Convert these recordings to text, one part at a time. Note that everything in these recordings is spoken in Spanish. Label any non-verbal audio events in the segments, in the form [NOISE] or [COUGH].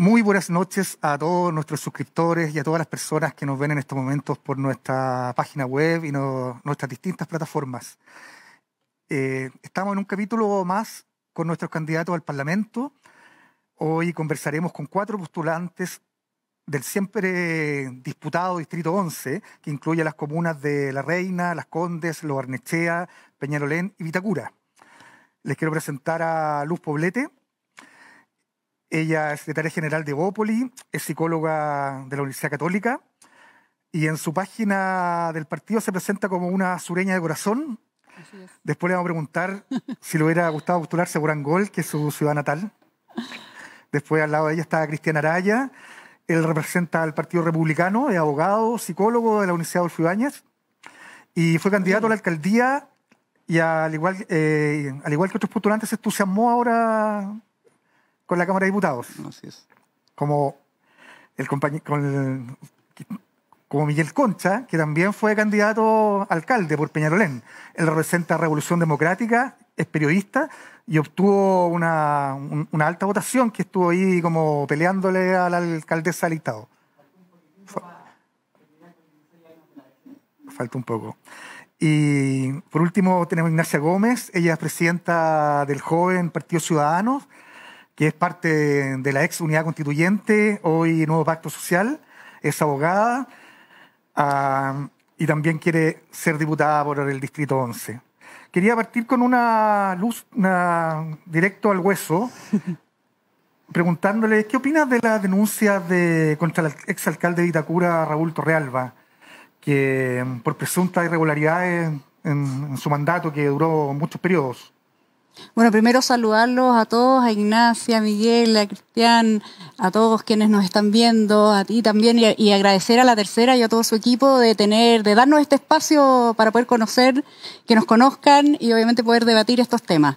Muy buenas noches a todos nuestros suscriptores y a todas las personas que nos ven en estos momentos por nuestra página web y nuestras distintas plataformas. Eh, estamos en un capítulo más con nuestros candidatos al Parlamento. Hoy conversaremos con cuatro postulantes del siempre disputado Distrito 11, que incluye las comunas de La Reina, Las Condes, Lo Arnechea, Peñalolén y Vitacura. Les quiero presentar a Luz Poblete, ella es secretaria general de Bópoli, es psicóloga de la Universidad Católica y en su página del partido se presenta como una sureña de corazón. Después le vamos a preguntar si le hubiera gustado postularse a Burangol, que es su ciudad natal. Después al lado de ella está Cristian Araya. Él representa al Partido Republicano, es abogado, psicólogo de la Universidad de Ibáñez y fue candidato a la alcaldía y al igual, eh, al igual que otros postulantes se entusiasmó ahora con la Cámara de Diputados. Así es. Como, el, con como Miguel Concha, que también fue candidato alcalde por Peñarolén. Él representa Revolución Democrática, es periodista y obtuvo una, una alta votación que estuvo ahí como peleándole a la alcaldesa del Estado. Falta un poco. Y por último tenemos Ignacia Gómez, ella es presidenta del Joven Partido Ciudadanos que es parte de la ex unidad constituyente, hoy Nuevo Pacto Social, es abogada ah, y también quiere ser diputada por el Distrito 11. Quería partir con una luz directa directo al hueso, [LAUGHS] preguntándole, ¿qué opinas de las denuncias contra el exalcalde de Itacura, Raúl Torrealba, que por presuntas irregularidades en su mandato, que duró muchos periodos? Bueno, primero saludarlos a todos, a Ignacia, a Miguel, a Cristian, a todos quienes nos están viendo, a ti también, y, agradecer a la tercera y a todo su equipo de tener, de darnos este espacio para poder conocer, que nos conozcan y obviamente poder debatir estos temas.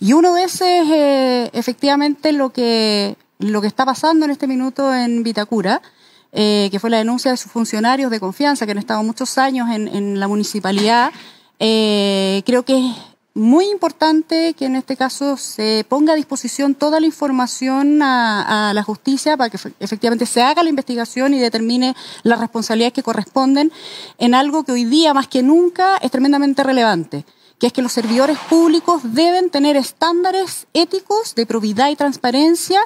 Y uno de esos es eh, efectivamente lo que, lo que está pasando en este minuto en Vitacura. Eh, que fue la denuncia de sus funcionarios de confianza que han estado muchos años en, en la municipalidad, eh, creo que muy importante que en este caso se ponga a disposición toda la información a, la justicia para que efectivamente se haga la investigación y determine las responsabilidades que corresponden en algo que hoy día más que nunca es tremendamente relevante que es que los servidores públicos deben tener estándares éticos de probidad y transparencia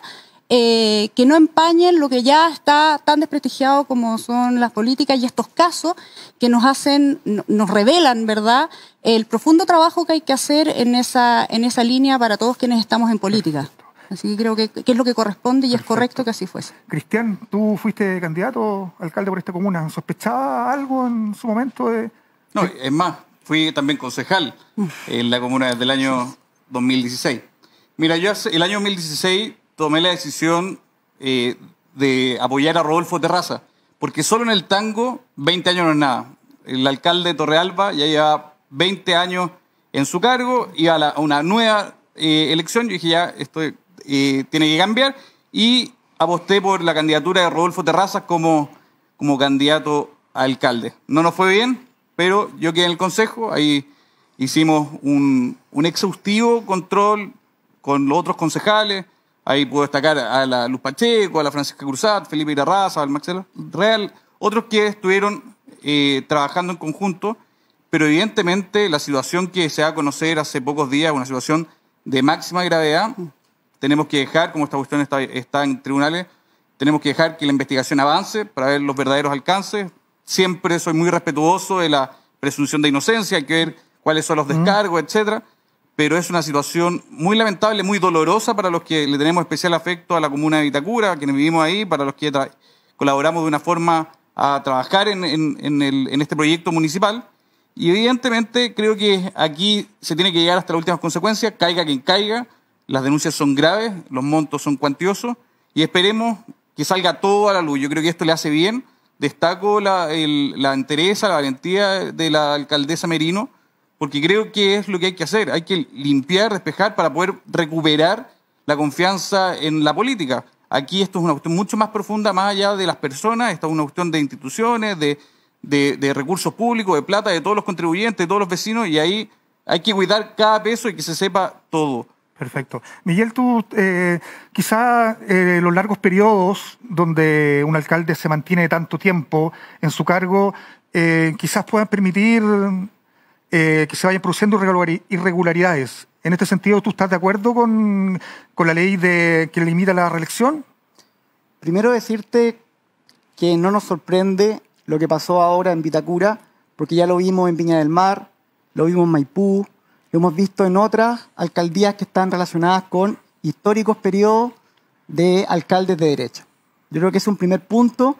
eh, que no empañen lo que ya está tan desprestigiado como son las políticas y estos casos que nos hacen, nos revelan, ¿verdad?, el profundo trabajo que hay que hacer en esa, en esa línea para todos quienes estamos en política. Así que creo que, es lo que corresponde y es correcto que así fuese. Cristian, tú fuiste candidato alcalde por esta comuna. ¿Sospechaba algo en su momento de.? No, es más, fui también concejal mm. en la comuna desde el año 2016. Mira, yo el año 2016 tomé la decisión eh, de apoyar a Rodolfo Terraza, porque solo en el tango 20 años no es nada. El alcalde de Torrealba ya lleva 20 años en su cargo iba a, una nueva eh, elección yo dije ya esto eh, tiene que cambiar y aposté por la candidatura de Rodolfo Terrazas como, como candidato a alcalde. No nos fue bien, pero yo quedé en el consejo, ahí hicimos un, un exhaustivo control con los otros concejales, Ahí puedo destacar a la Luz Pacheco, a la Francisca Cruzat, Felipe Irarraza, al Marcelo Real, otros que estuvieron eh, trabajando en conjunto, pero evidentemente la situación que se va a conocer hace pocos días, una situación de máxima gravedad, tenemos que dejar, como esta cuestión está, en tribunales, tenemos que dejar que la investigación avance para ver los verdaderos alcances. Siempre soy muy respetuoso de la presunción de inocencia, hay que ver cuáles son los descargos, etcétera pero es una situación muy lamentable, muy dolorosa para los que le tenemos especial afecto a la comuna de Vitacura, quienes vivimos ahí, para los que colaboramos de una forma a trabajar en, este proyecto municipal. Y evidentemente creo que aquí se tiene que llegar hasta las últimas consecuencias, caiga quien caiga, las denuncias son graves, los montos son cuantiosos y esperemos que salga todo a la luz. Yo creo que esto le hace bien. Destaco la, la entereza, la valentía de la alcaldesa Merino, porque creo que es lo que hay que hacer. Hay que limpiar, despejar para poder recuperar la confianza en la política. Aquí esto es una cuestión mucho más profunda, más allá de las personas, esta es una cuestión de instituciones, de, recursos públicos, de plata, de todos los contribuyentes, de todos los vecinos, y ahí hay que cuidar cada peso y que se sepa todo. Perfecto. Miguel, tú eh, quizás eh, los largos periodos donde un alcalde se mantiene tanto tiempo en su cargo, eh, quizás puedan permitir eh, que se vayan produciendo irregularidades. En este sentido, ¿tú estás de acuerdo con, la ley que limita la reelección? Primero decirte que no nos sorprende lo que pasó ahora en Vitacura, porque ya lo vimos en Viña del Mar, lo vimos en Maipú, lo hemos visto en otras alcaldías que están relacionadas con históricos periodos de alcaldes de derecha. Yo creo que es un primer punto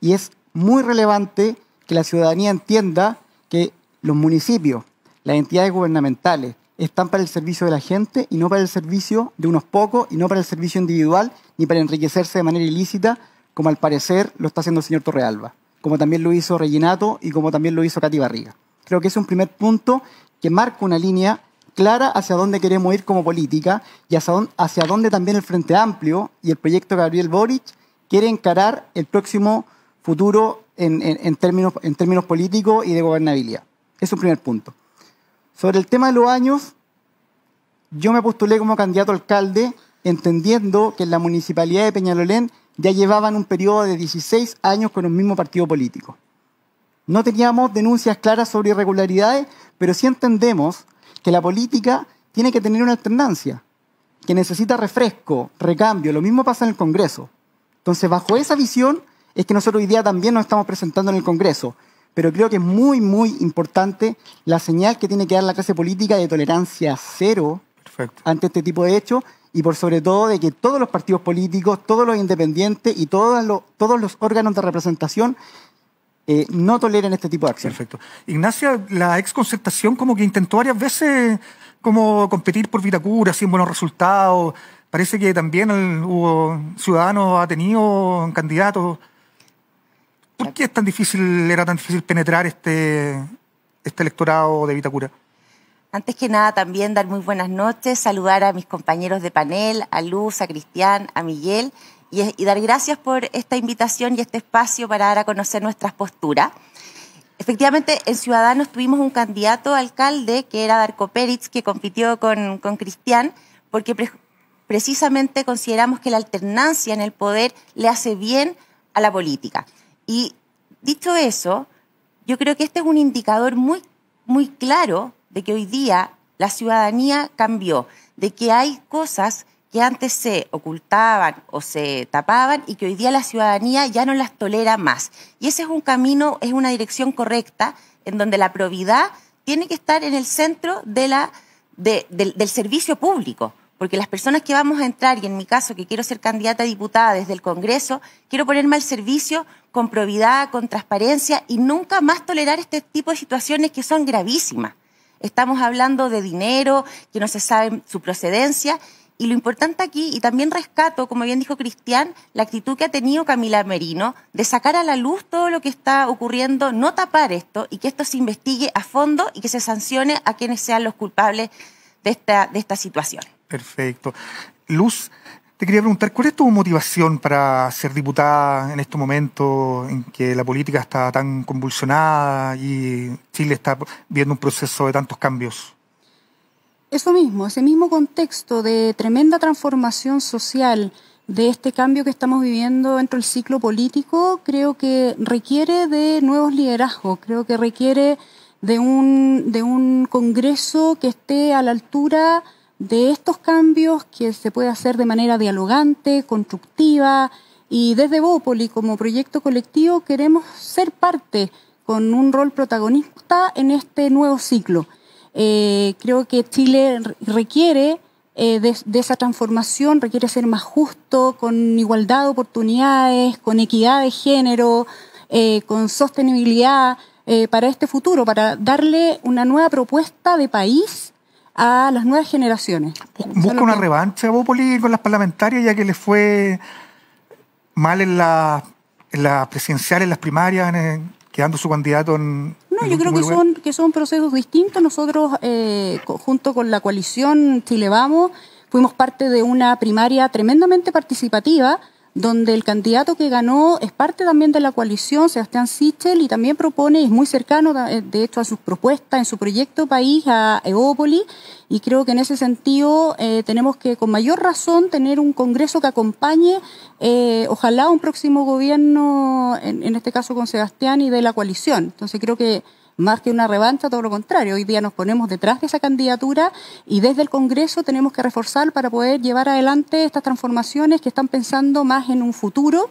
y es muy relevante que la ciudadanía entienda que los municipios, las entidades gubernamentales, están para el servicio de la gente y no para el servicio de unos pocos y no para el servicio individual ni para enriquecerse de manera ilícita, como al parecer lo está haciendo el señor Torrealba, como también lo hizo Reginato y como también lo hizo Cati Barriga. Creo que es un primer punto que marca una línea clara hacia dónde queremos ir como política y hacia dónde, también el Frente Amplio y el proyecto Gabriel Boric quiere encarar el próximo futuro en términos políticos y de gobernabilidad. Es un primer punto. Sobre el tema de los años, yo me postulé como candidato alcalde, entendiendo que en la municipalidad de Peñalolén ya llevaban un periodo de 16 años con el mismo partido político. No teníamos denuncias claras sobre irregularidades, pero sí entendemos que la política tiene que tener una alternancia, que necesita refresco, recambio. Lo mismo pasa en el Congreso. Entonces, bajo esa visión es que nosotros hoy día también nos estamos presentando en el Congreso, pero creo que es muy, muy importante la señal que tiene que dar la clase política de tolerancia cero ante este tipo de hechos y por sobre todo de que todos los partidos políticos, todos los independientes y todos los, todos los órganos de representación eh, no toleren este tipo de acciones. Perfecto. Ignacia, la ex concertación como que intentó varias veces como competir por Vitacura sin buenos resultados. Parece que también el, hubo, Ciudadanos ha tenido candidatos ¿Por qué tan difícil, era tan difícil penetrar este, este electorado de Vitacura? Antes que nada, también dar muy buenas noches, saludar a mis compañeros de panel, a Luz, a Cristian, a Miguel, y, dar gracias por esta invitación y este espacio para dar a conocer nuestras posturas. Efectivamente, en Ciudadanos tuvimos un candidato alcalde que era Darko Peritz, que compitió con, con Cristian, porque precisamente consideramos que la alternancia en el poder le hace bien a la política. Y dicho eso, yo creo que este es un indicador muy, muy claro de que hoy día la ciudadanía cambió, de que hay cosas que antes se ocultaban o se tapaban y que hoy día la ciudadanía ya no las tolera más. Y ese es un camino, es una dirección correcta en donde la probidad tiene que estar en el centro del servicio público. Porque las personas que vamos a entrar, y en mi caso que quiero ser candidata a diputada desde el Congreso, quiero ponerme al servicio con probidad, con transparencia y nunca más tolerar este tipo de situaciones que son gravísimas. Estamos hablando de dinero, que no se sabe su procedencia. Y lo importante aquí, y también rescato, como bien dijo Cristian, la actitud que ha tenido Camila Merino de sacar a la luz todo lo que está ocurriendo, no tapar esto y que esto se investigue a fondo y que se sancione a quienes sean los culpables de esta, de esta situación. Perfecto. Luz, te quería preguntar, ¿cuál es tu motivación para ser diputada en este momento en que la política está tan convulsionada y Chile está viendo un proceso de tantos cambios? Eso mismo, ese mismo contexto de tremenda transformación social, de este cambio que estamos viviendo dentro del ciclo político, creo que requiere de nuevos liderazgos, creo que requiere de un, de un Congreso que esté a la altura de estos cambios que se puede hacer de manera dialogante, constructiva y desde Bópoli como proyecto colectivo queremos ser parte con un rol protagonista en este nuevo ciclo. Eh, creo que Chile requiere eh, de, esa transformación, requiere ser más justo, con igualdad de oportunidades, con equidad de género, eh, con sostenibilidad para este futuro, para darle una nueva propuesta de país a las nuevas generaciones. ¿Busca una revancha revancha Bópoli con las parlamentarias ya que les fue mal en las la presidenciales, en las primarias, quedando su candidato en... No, yo creo que son, que son procesos distintos. Nosotros, eh, junto con la coalición Chile Vamos, fuimos parte de una primaria tremendamente participativa donde el candidato que ganó es parte también de la coalición, Sebastián Sichel, y también propone, es muy cercano, eh, de hecho, a sus propuestas, en su proyecto país, a Eópoli y creo que en ese sentido eh, tenemos que, con mayor razón, tener un Congreso que acompañe, eh, ojalá, un próximo gobierno, en este caso con Sebastián y de la coalición. Entonces creo que más que una revancha, todo lo contrario. Hoy día nos ponemos detrás de esa candidatura y desde el Congreso tenemos que reforzar para poder llevar adelante estas transformaciones que están pensando más en un futuro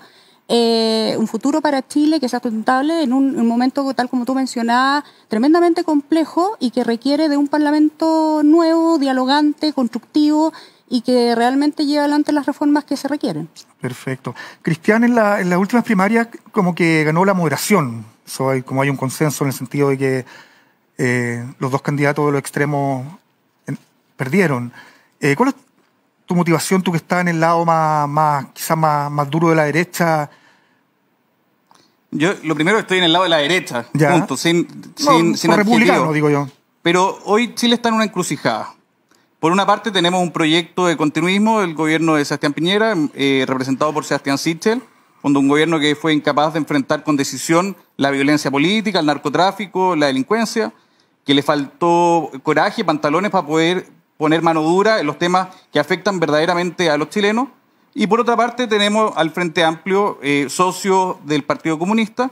eh, un futuro para Chile que sea sustentable en un, momento, tal como tú mencionabas, tremendamente complejo y que requiere de un Parlamento nuevo, dialogante, constructivo y que realmente lleve adelante las reformas que se requieren. Perfecto. Cristian, en, en las últimas primarias como que ganó la moderación, como hay un consenso en el sentido de que eh, los dos candidatos de los extremos perdieron. Eh, ¿Cuál es tu motivación, tú que estás en el lado más, más quizás más, duro de la derecha? Yo, lo primero, estoy en el lado de la derecha, ¿Ya? sin, no, digo yo. Pero hoy Chile está en una encrucijada. Por una parte, tenemos un proyecto de continuismo del gobierno de Sebastián Piñera, eh, representado por Sebastián Sichel, cuando un gobierno que fue incapaz de enfrentar con decisión la violencia política, el narcotráfico, la delincuencia, que le faltó coraje, y pantalones para poder poner mano dura en los temas que afectan verdaderamente a los chilenos. Y por otra parte tenemos al Frente Amplio, eh, socio socios del Partido Comunista,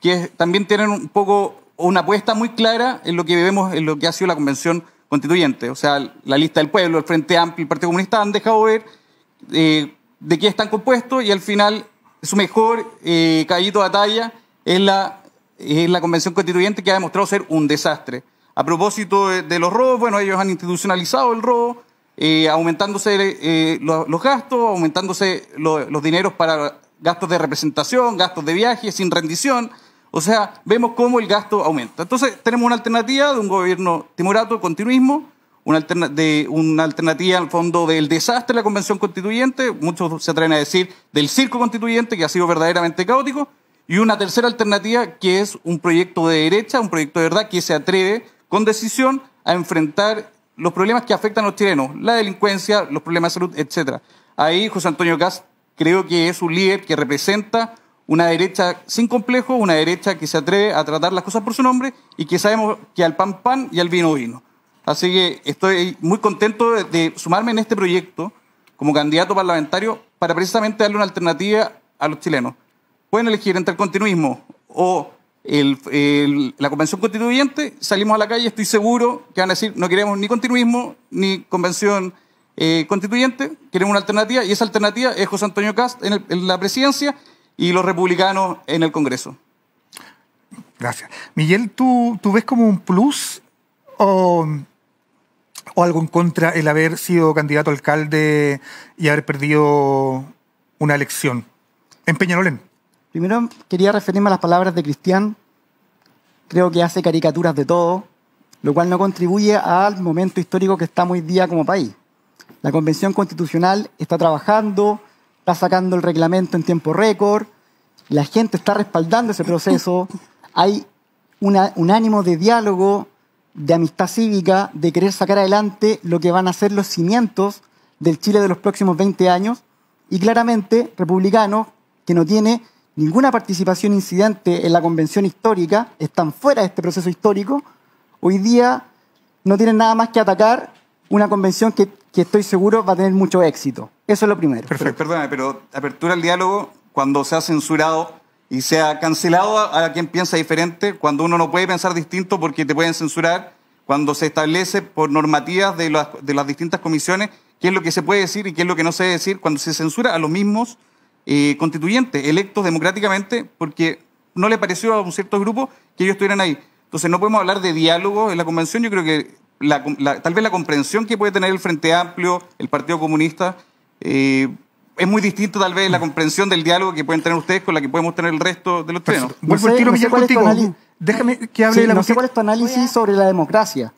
que también tienen un poco una apuesta muy clara en lo que vemos, en lo que ha sido la Convención Constituyente. O sea, la lista del pueblo, el Frente Amplio y el Partido Comunista han dejado ver eh, de qué están compuestos y al final su mejor eh, caído talla es la, la Convención Constituyente que ha demostrado ser un desastre. A propósito de, los robos, bueno, ellos han institucionalizado el robo, eh, aumentándose eh, los, gastos, aumentándose los dineros para gastos de representación, gastos de viaje, sin rendición. O sea, vemos cómo el gasto aumenta. Entonces, tenemos una alternativa de un gobierno timorato, continuismo, una, de una alternativa al fondo del desastre de la convención constituyente, muchos se atreven a decir del circo constituyente que ha sido verdaderamente caótico, y una tercera alternativa que es un proyecto de derecha, un proyecto de verdad que se atreve con decisión a enfrentar los problemas que afectan a los chilenos, la delincuencia, los problemas de salud, etc. Ahí José Antonio Gas creo que es un líder que representa una derecha sin complejos una derecha que se atreve a tratar las cosas por su nombre y que sabemos que al pan pan y al vino vino. Así que estoy muy contento de, sumarme en este proyecto como candidato parlamentario para precisamente darle una alternativa a los chilenos. Pueden elegir entre el continuismo o la convención constituyente, salimos a la calle, estoy seguro que van a decir, no queremos ni continuismo ni convención eh, constituyente, queremos una alternativa y esa alternativa es José Antonio Cast en, en la presidencia y los republicanos en el Congreso. Gracias. Miguel, ¿tú, tú ves como un plus o o algo en contra el haber sido candidato a alcalde y haber perdido una elección en Peñalolén? Primero quería referirme a las palabras de Cristian. Creo que hace caricaturas de todo, lo cual no contribuye al momento histórico que estamos hoy día como país. La Convención Constitucional está trabajando, está sacando el reglamento en tiempo récord, la gente está respaldando ese proceso, hay un ánimo de diálogo, de amistad cívica, de querer sacar adelante lo que van a ser los cimientos del Chile de los próximos 20 años, y claramente republicanos que no tiene ninguna participación incidente en la convención histórica, están fuera de este proceso histórico, hoy día no tienen nada más que atacar una convención que, que estoy seguro va a tener mucho éxito. Eso es lo primero. Perfecto, perdóname, pero apertura al diálogo cuando se ha censurado y se ha cancelado a, quien piensa diferente, cuando uno no puede pensar distinto porque te pueden censurar, cuando se establece por normativas de las, distintas comisiones qué es lo que se puede decir y qué es lo que no se debe decir, cuando se censura a los mismos eh, constituyentes electos democráticamente porque no le pareció a un cierto grupo que ellos estuvieran ahí. Entonces no podemos hablar de diálogo en la convención, yo creo que tal vez la comprensión que puede tener el Frente Amplio, el Partido Comunista, eh, es muy distinto tal vez la mm. comprensión del diálogo que pueden tener ustedes con la que podemos tener el resto de los tres. Déjame que hable análisis sobre la democracia.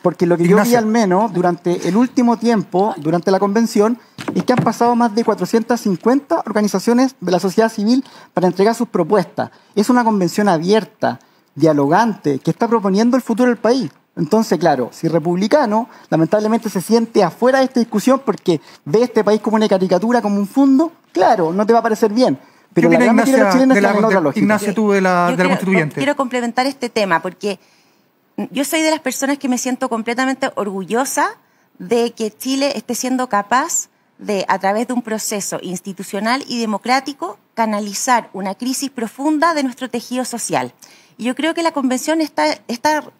Porque lo que yo vi al menos durante el último tiempo, durante la convención, es que han pasado más de 450 organizaciones de la sociedad civil para entregar sus propuestas. Es una convención abierta, dialogante, que está proponiendo el futuro del país. Entonces, claro, si republicano, lamentablemente se siente afuera de esta discusión porque ve este país como una caricatura, como un fondo, claro, no te va a parecer bien. Pero la de la, de la, tú de la, constituyente. Quiero complementar este tema porque yo soy de las personas que me siento completamente orgullosa de que Chile esté siendo capaz de, a través de un proceso institucional y democrático, canalizar una crisis profunda de nuestro tejido social yo creo que la convención está,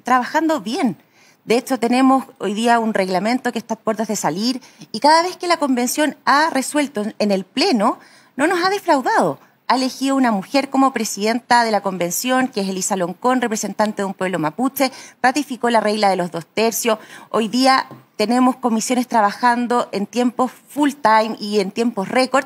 trabajando bien. De hecho, tenemos hoy día un reglamento que está a puertas de salir y cada vez que la convención ha resuelto en el Pleno, no nos ha defraudado. Ha elegido una mujer como presidenta de la convención, que es Elisa Loncón, representante de un pueblo mapuche, ratificó la regla de los dos tercios. Hoy día tenemos comisiones trabajando en tiempos full time y en tiempos récord.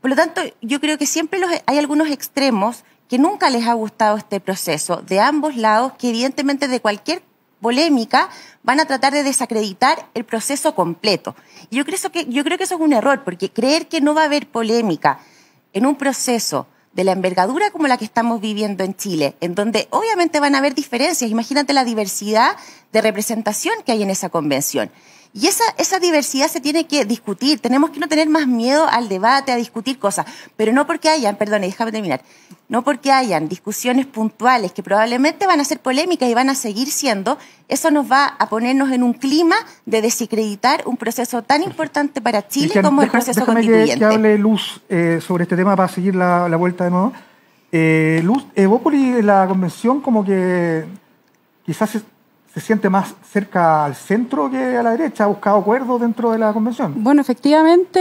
Por lo tanto, yo creo que siempre hay algunos extremos que nunca les ha gustado este proceso de ambos lados, que evidentemente de cualquier polémica van a tratar de desacreditar el proceso completo. yo creo, que, yo creo que eso es un error, porque creer que no va a haber polémica en un proceso de la envergadura como la que estamos viviendo en Chile, en donde obviamente van a haber diferencias, imagínate la diversidad de representación que hay en esa convención. Y esa, esa diversidad se tiene que discutir. Tenemos que no tener más miedo al debate, a discutir cosas. Pero no porque hayan, perdón, déjame terminar, no porque hayan discusiones puntuales que probablemente van a ser polémicas y van a seguir siendo, eso nos va a ponernos en un clima de desacreditar un proceso tan importante para Chile como el proceso constituyente. Que, que hable Luz eh, sobre este tema para seguir la, vuelta de nuevo. Eh, Luz, eh, la convención como que quizás se siente más cerca al centro que a la derecha, ha buscado acuerdos dentro de la convención. Bueno, efectivamente,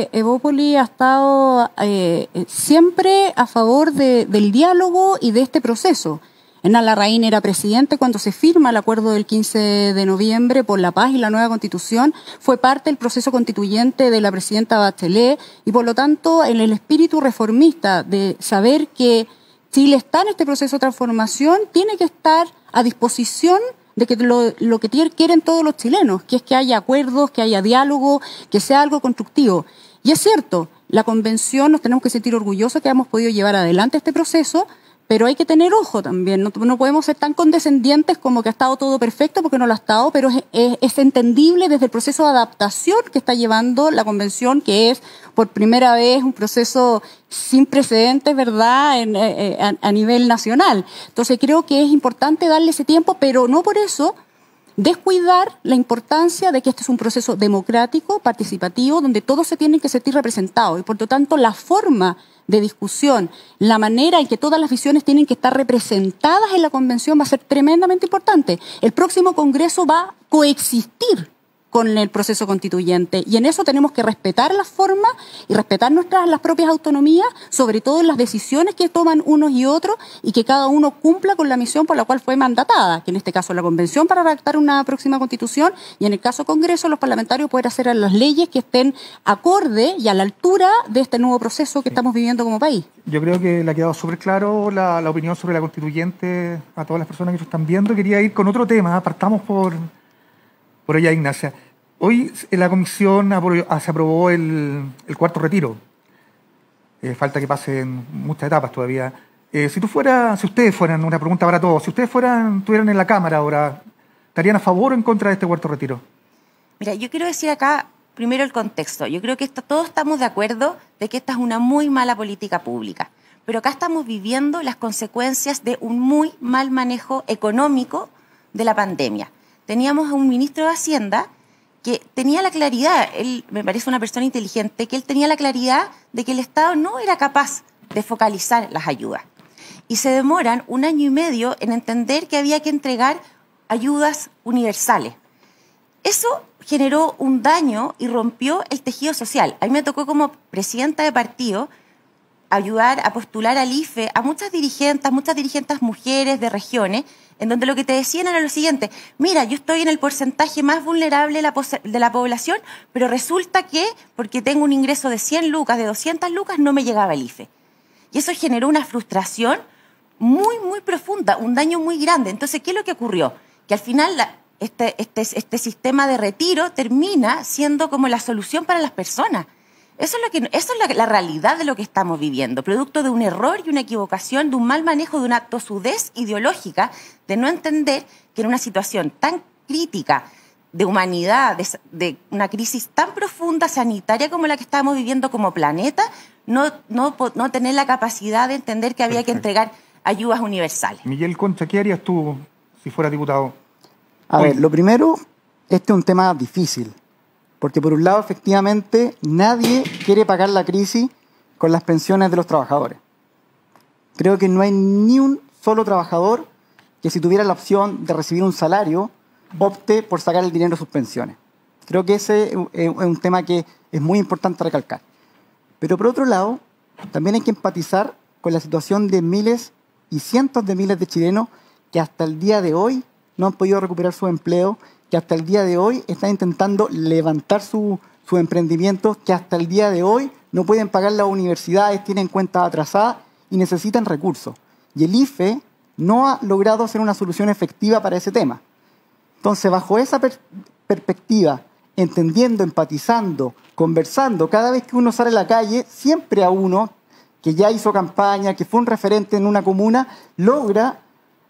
eh, Evópoli ha estado eh, siempre a favor de, del diálogo y de este proceso. En Alarraín era presidente cuando se firma el acuerdo del 15 de noviembre por la paz y la nueva constitución. Fue parte del proceso constituyente de la presidenta Bachelet y, por lo tanto, en el espíritu reformista de saber que Chile está en este proceso de transformación, tiene que estar a disposición de que lo, lo que quieren todos los chilenos, que es que haya acuerdos, que haya diálogo, que sea algo constructivo. Y es cierto, la convención nos tenemos que sentir orgullosos que hemos podido llevar adelante este proceso, pero hay que tener ojo también. No, podemos ser tan condescendientes como que ha estado todo perfecto porque no lo ha estado, pero es, entendible desde el proceso de adaptación que está llevando la convención, que es por primera vez un proceso sin precedentes, ¿verdad?, eh, eh, a, a nivel nacional. Entonces creo que es importante darle ese tiempo, pero no por eso descuidar la importancia de que este es un proceso democrático, participativo, donde todos se tienen que sentir representados y por lo tanto la forma de discusión, la manera en que todas las visiones tienen que estar representadas en la convención va a ser tremendamente importante. El próximo Congreso va a coexistir con el proceso constituyente. Y en eso tenemos que respetar las formas y respetar nuestras las propias autonomías, sobre todo en las decisiones que toman unos y otros y que cada uno cumpla con la misión por la cual fue mandatada, que en este caso la convención para redactar una próxima constitución y en el caso Congreso los parlamentarios poder hacer las leyes que estén acorde y a la altura de este nuevo proceso que estamos viviendo como país. Yo creo que le ha quedado súper claro la, opinión sobre la constituyente a todas las personas que nos están viendo. Quería ir con otro tema, ¿ah? partamos por, por ella, Ignacia. Hoy en la comisión ah, se aprobó el, cuarto retiro. Eh, falta que pasen muchas etapas todavía. Eh, si tú fueras, si ustedes fueran, una pregunta para todos, si ustedes fueran, estuvieran en la Cámara ahora, ¿estarían a favor o en contra de este cuarto retiro? Mira, yo quiero decir acá primero el contexto. Yo creo que todos estamos de acuerdo de que esta es una muy mala política pública pero acá estamos viviendo las consecuencias de un muy mal manejo económico de la pandemia. Teníamos a un ministro de Hacienda que tenía la claridad, él me parece una persona inteligente, que él tenía la claridad de que el Estado no era capaz de focalizar las ayudas. Y se demoran un año y medio en entender que había que entregar ayudas universales. Eso generó un daño y rompió el tejido social. A mí me tocó como presidenta de partido ayudar a postular al IFE a muchas dirigentes, muchas dirigentes mujeres de regiones en donde lo que te decían era lo siguiente, mira, yo estoy en el porcentaje más vulnerable de la, población, pero resulta que porque tengo un ingreso de 100 lucas, de 200 lucas, no me llegaba el IFE. Y eso generó una frustración muy, muy profunda, un daño muy grande. Entonces, ¿qué es lo que ocurrió? Que al final este, este, este sistema de retiro termina siendo como la solución para las personas. Eso es, la, realidad de lo que estamos viviendo, producto de un error y una equivocación, de un mal manejo, de una tosudez ideológica, de no entender que en una situación tan crítica de humanidad, de, una crisis tan profunda sanitaria como la que estamos viviendo como planeta, no, tener la capacidad de entender que había que entregar ayudas universales. Miguel Concha, ¿qué harías tú si fuera diputado? A ver, lo primero, este es un tema difícil porque por un lado, efectivamente, nadie quiere pagar la crisis con las pensiones de los trabajadores. Creo que no hay ni un solo trabajador que si tuviera la opción de recibir un salario, opte por sacar el dinero de sus pensiones. Creo que ese eh, es un tema que es muy importante recalcar. Pero por otro lado, también hay que empatizar con la situación de miles y cientos de miles de chilenos que hasta el día de hoy no han podido recuperar su empleo que hasta el día de hoy están intentando levantar sus su emprendimientos, que hasta el día de hoy no pueden pagar las universidades, tienen cuentas atrasadas y necesitan recursos. Y el IFE no ha logrado ser una solución efectiva para ese tema. Entonces, bajo esa perspectiva, entendiendo, empatizando, conversando, cada vez que uno sale a la calle, siempre a uno que ya hizo campaña, que fue un referente en una comuna, logra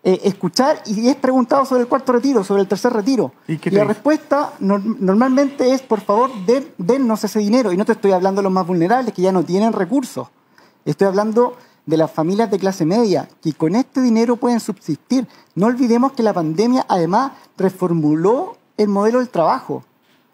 eh, escuchar y es preguntado sobre el cuarto retiro, sobre el tercer retiro. Y, la respuesta normalmente es, por favor, dennos ese dinero. Y no te estoy hablando de los más vulnerables, que ya no tienen recursos. Estoy hablando de las familias de clase media, que con este dinero pueden subsistir. No olvidemos que la pandemia además reformuló el modelo del trabajo.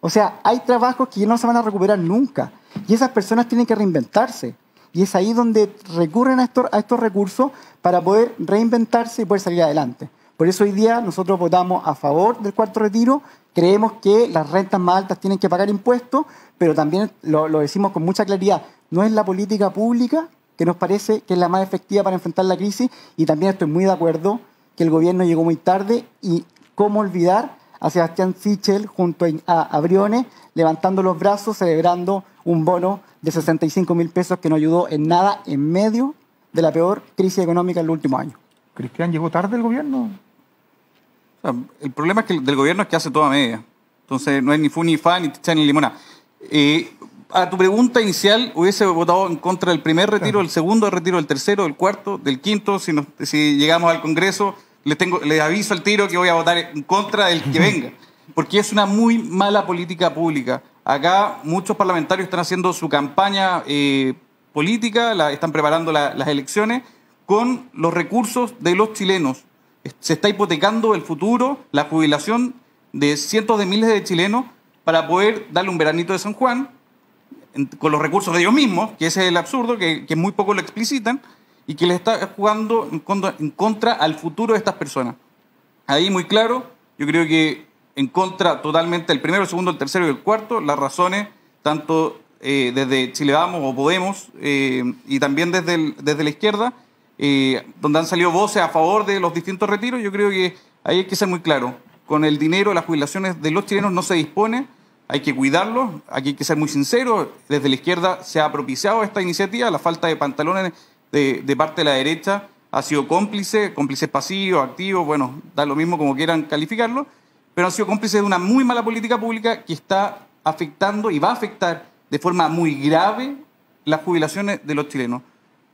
O sea, hay trabajos que ya no se van a recuperar nunca. Y esas personas tienen que reinventarse. Y es ahí donde recurren a estos, recursos para poder reinventarse y poder salir adelante. Por eso hoy día nosotros votamos a favor del cuarto retiro. Creemos que las rentas más altas tienen que pagar impuestos, pero también lo, decimos con mucha claridad, no es la política pública que nos parece que es la más efectiva para enfrentar la crisis y también estoy muy de acuerdo que el gobierno llegó muy tarde y cómo olvidar a Sebastián Sichel junto a Abriones levantando los brazos celebrando un bono de 65 mil pesos que no ayudó en nada en medio de la peor crisis económica del último año. Cristian, ¿llegó tarde el gobierno? el problema es que del gobierno es que hace toda media. Entonces no es ni fu ni fan ni ticha ni limona. Eh, a tu pregunta inicial, hubiese votado en contra del primer retiro, el segundo retiro, el tercero, del cuarto, del quinto. Si, si llegamos al Congreso, le tengo, les aviso al tiro que voy a votar en contra del que [LAUGHS] venga. Porque es una muy mala política pública. Acá muchos parlamentarios están haciendo su campaña eh, política, están preparando las elecciones con los recursos de los chilenos. Se está hipotecando el futuro, la jubilación de cientos de miles de chilenos para poder darle un veranito de San Juan con los recursos de ellos mismos, que ese es el absurdo, que, muy poco lo explicitan, y que les está jugando en en contra al futuro de estas personas. Ahí muy claro, yo creo que en contra totalmente el primero, el segundo, el tercero y el cuarto, las razones, tanto eh, desde Chile Vamos o Podemos eh, y también desde, desde la izquierda, eh, donde han salido voces a favor de los distintos retiros, yo creo que ahí hay que ser muy claro. Con el dinero, las jubilaciones de los chilenos no se dispone, hay que cuidarlos aquí hay que ser muy sincero, desde la izquierda se ha propiciado esta iniciativa, la falta de pantalones de, de parte de la derecha ha sido cómplice, cómplice pasivo, activo, bueno, da lo mismo como quieran calificarlo, pero han sido cómplices de una muy mala política pública que está afectando y va a afectar de forma muy grave las jubilaciones de los chilenos.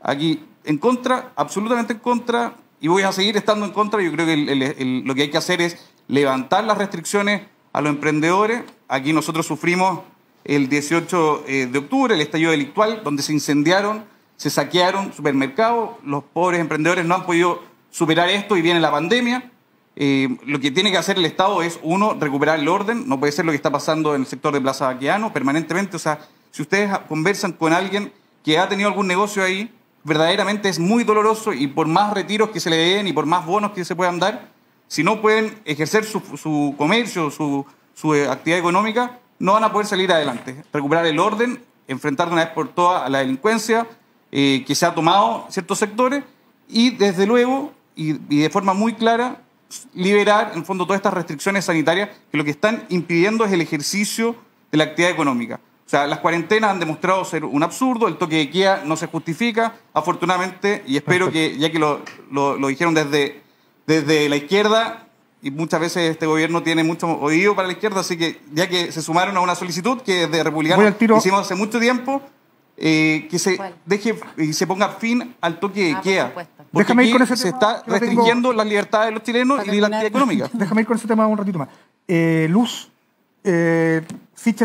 Aquí en contra, absolutamente en contra, y voy a seguir estando en contra. Yo creo que lo que hay que hacer es levantar las restricciones a los emprendedores. Aquí nosotros sufrimos el 18 eh, de octubre el estallido delictual, donde se incendiaron, se saquearon supermercados, los pobres emprendedores no han podido superar esto y viene la pandemia. Eh, lo que tiene que hacer el Estado es, uno, recuperar el orden, no puede ser lo que está pasando en el sector de Plaza Baquiano permanentemente, o sea, si ustedes conversan con alguien que ha tenido algún negocio ahí, verdaderamente es muy doloroso y por más retiros que se le den y por más bonos que se puedan dar, si no pueden ejercer su, comercio, su, eh, actividad económica, no van a poder salir adelante. Recuperar el orden, enfrentar de una vez por todas a la delincuencia eh, que se ha tomado ciertos sectores y desde luego y de forma muy clara liberar, en fondo, todas estas restricciones sanitarias que lo que están impidiendo es el ejercicio de la actividad económica. O sea, las cuarentenas han demostrado ser un absurdo, el toque de queda no se justifica, afortunadamente, y espero que, ya que lo, dijeron desde, desde la izquierda, y muchas veces este gobierno tiene mucho oído para la izquierda, así que ya que se sumaron a una solicitud que de republicanos hicimos hace mucho tiempo, eh, que se deje y eh, se ponga fin al toque de ah, queda. porque Déjame se está restringiendo las libertades de los chilenos y la actividad económica. [LAUGHS] Déjame ir con ese tema un ratito más. Eh, Luz, eh,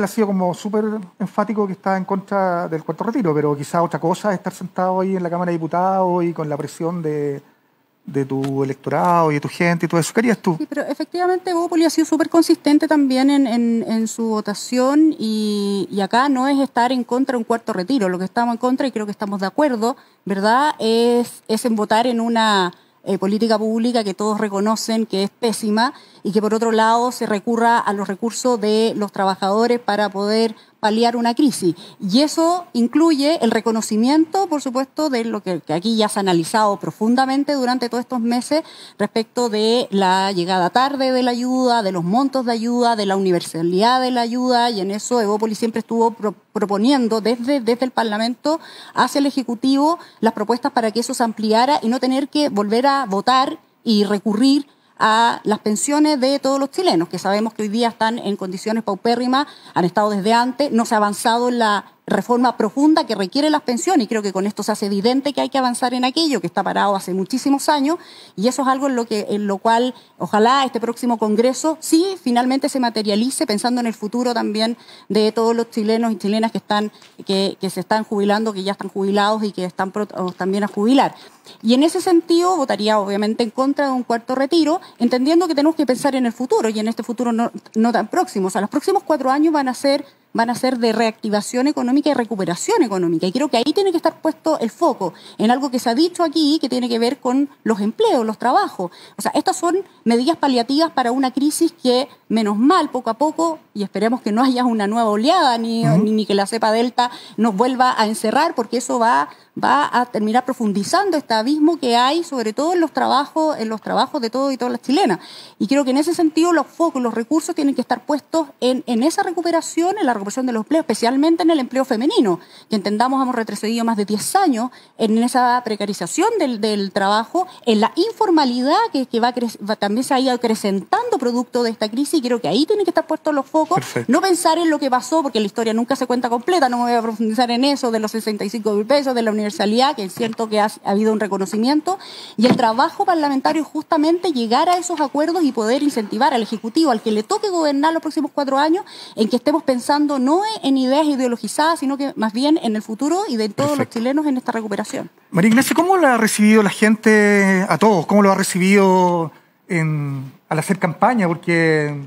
ha sido como súper enfático que está en contra del cuarto retiro, pero quizá otra cosa es estar sentado ahí en la Cámara de Diputados y con la presión de, de tu electorado y de tu gente y todo eso. ¿Qué harías tú? Sí, pero efectivamente Bópoli ha sido súper consistente también en, en, su votación y, y, acá no es estar en contra de un cuarto retiro. Lo que estamos en contra, y creo que estamos de acuerdo, ¿verdad? Es, es en votar en una eh, política pública que todos reconocen que es pésima y que por otro lado se recurra a los recursos de los trabajadores para poder paliar una crisis. Y eso incluye el reconocimiento, por supuesto, de lo que, aquí ya se ha analizado profundamente durante todos estos meses respecto de la llegada tarde de la ayuda, de los montos de ayuda, de la universalidad de la ayuda, y en eso Evópolis siempre estuvo proponiendo desde, desde el Parlamento hacia el Ejecutivo las propuestas para que eso se ampliara y no tener que volver a votar y recurrir a las pensiones de todos los chilenos, que sabemos que hoy día están en condiciones paupérrimas, han estado desde antes, no se ha avanzado en la reforma profunda que requiere las pensiones y creo que con esto se hace evidente que hay que avanzar en aquello que está parado hace muchísimos años y eso es algo en lo que en lo cual ojalá este próximo congreso sí finalmente se materialice pensando en el futuro también de todos los chilenos y chilenas que están que, se están jubilando que ya están jubilados y que están también a jubilar y en ese sentido votaría obviamente en contra de un cuarto retiro entendiendo que tenemos que pensar en el futuro y en este futuro no, no tan próximo o sea los próximos cuatro años van a ser van a ser de reactivación económica y recuperación económica. Y creo que ahí tiene que estar puesto el foco en algo que se ha dicho aquí, que tiene que ver con los empleos, los trabajos. O sea, estas son medidas paliativas para una crisis que, menos mal, poco a poco, y esperemos que no haya una nueva oleada, ni, que la cepa delta nos vuelva a encerrar, porque eso va va a terminar profundizando este abismo que hay, sobre todo en los trabajos, en los trabajos de todos y todas las chilenas. Y creo que en ese sentido los focos, los recursos tienen que estar puestos en, esa recuperación, en la recuperación de los empleos, especialmente en el empleo femenino, que entendamos hemos retrocedido más de 10 años en esa precarización del, trabajo, en la informalidad que, que va, también se ha ido acrecentando producto de esta crisis, y creo que ahí tienen que estar puestos los focos, no pensar en lo que pasó, porque la historia nunca se cuenta completa, no me voy a profundizar en eso, de los 65 mil pesos, de la universalidad, que siento que ha, habido un reconocimiento, y el trabajo parlamentario justamente llegar a esos acuerdos y poder incentivar al Ejecutivo, al que le toque gobernar los próximos cuatro años, en que estemos pensando no en ideas ideologizadas, sino que más bien en el futuro y de todos los chilenos en esta recuperación. María Ignacia, ¿cómo lo ha recibido la gente a todos? ¿Cómo lo ha recibido al hacer campaña? Porque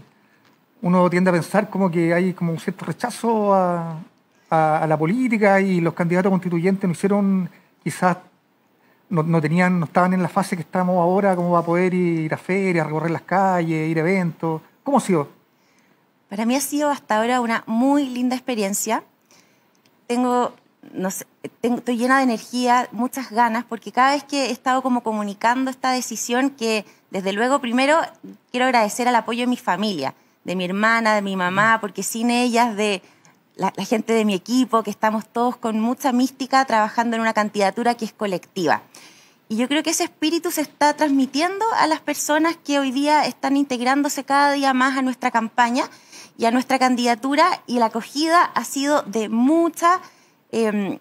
uno tiende a pensar como que hay como un cierto rechazo a, a, la política y los candidatos constituyentes me hicieron, quizás no, tenían, no estaban en la fase que estamos ahora, como va a poder ir a ferias, recorrer las calles, ir a eventos. ¿Cómo ha sido? Para mí ha sido hasta ahora una muy linda experiencia. Tengo, no sé, tengo, estoy llena de energía, muchas ganas, porque cada vez que he estado como comunicando esta decisión, que desde luego primero quiero agradecer al apoyo de mi familia, de mi hermana, de mi mamá, mm. porque sin ellas, de, la, gente de mi equipo, que estamos todos con mucha mística trabajando en una candidatura que es colectiva. Y yo creo que ese espíritu se está transmitiendo a las personas que hoy día están integrándose cada día más a nuestra campaña y a nuestra candidatura y la acogida ha sido de mucha, em,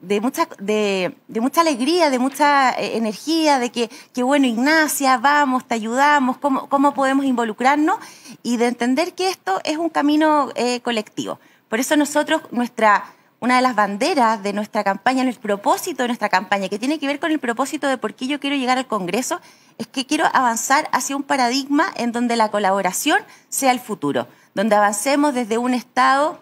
de, mucha de, mucha alegría, de mucha eh, energía, de que, bueno, Ignacia, vamos, te ayudamos, cómo, cómo podemos involucrarnos y de entender que esto es un camino eh, colectivo. Por eso nosotros, nuestra, una de las banderas de nuestra campaña, el propósito de nuestra campaña, que tiene que ver con el propósito de por qué yo quiero llegar al Congreso, es que quiero avanzar hacia un paradigma en donde la colaboración sea el futuro, donde avancemos desde un Estado